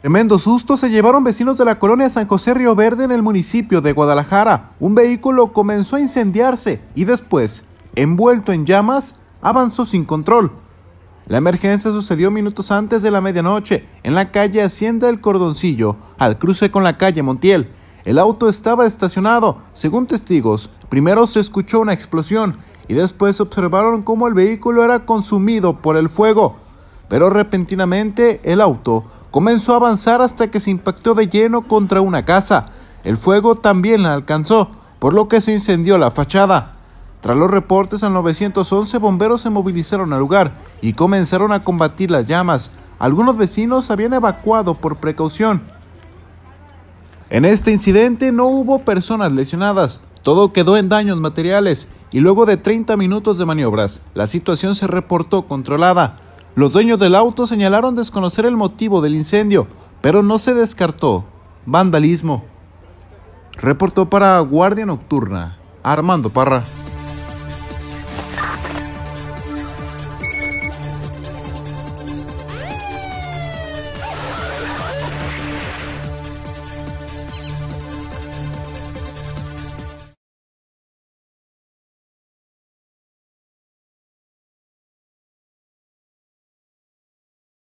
Tremendo susto se llevaron vecinos de la colonia San José Río Verde en el municipio de Guadalajara. Un vehículo comenzó a incendiarse y después, envuelto en llamas, avanzó sin control. La emergencia sucedió minutos antes de la medianoche, en la calle Hacienda del Cordoncillo, al cruce con la calle Montiel. El auto estaba estacionado. Según testigos, primero se escuchó una explosión y después observaron cómo el vehículo era consumido por el fuego. Pero repentinamente el auto Comenzó a avanzar hasta que se impactó de lleno contra una casa. El fuego también la alcanzó, por lo que se incendió la fachada. Tras los reportes al 911, bomberos se movilizaron al lugar y comenzaron a combatir las llamas. Algunos vecinos habían evacuado por precaución. En este incidente no hubo personas lesionadas, todo quedó en daños materiales y luego de 30 minutos de maniobras, la situación se reportó controlada. Los dueños del auto señalaron desconocer el motivo del incendio, pero no se descartó. Vandalismo. Reportó para Guardia Nocturna, Armando Parra.